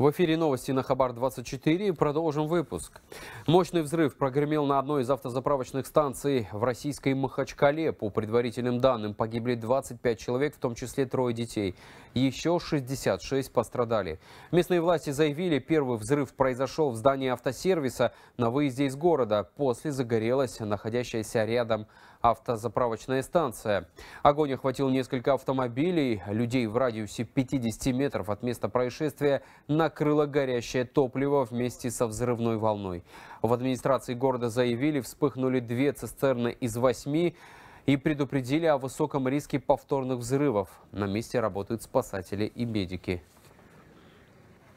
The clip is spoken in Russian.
В эфире новости на Хабар-24. Продолжим выпуск. Мощный взрыв прогремел на одной из автозаправочных станций в российской Махачкале. По предварительным данным погибли 25 человек, в том числе трое детей. Еще 66 пострадали. Местные власти заявили, первый взрыв произошел в здании автосервиса на выезде из города. После загорелась находящаяся рядом автозаправочная станция. Огонь охватил несколько автомобилей. Людей в радиусе 50 метров от места происшествия на накрыло горящее топливо вместе со взрывной волной. В администрации города заявили, вспыхнули две цистерны из восьми и предупредили о высоком риске повторных взрывов. На месте работают спасатели и медики.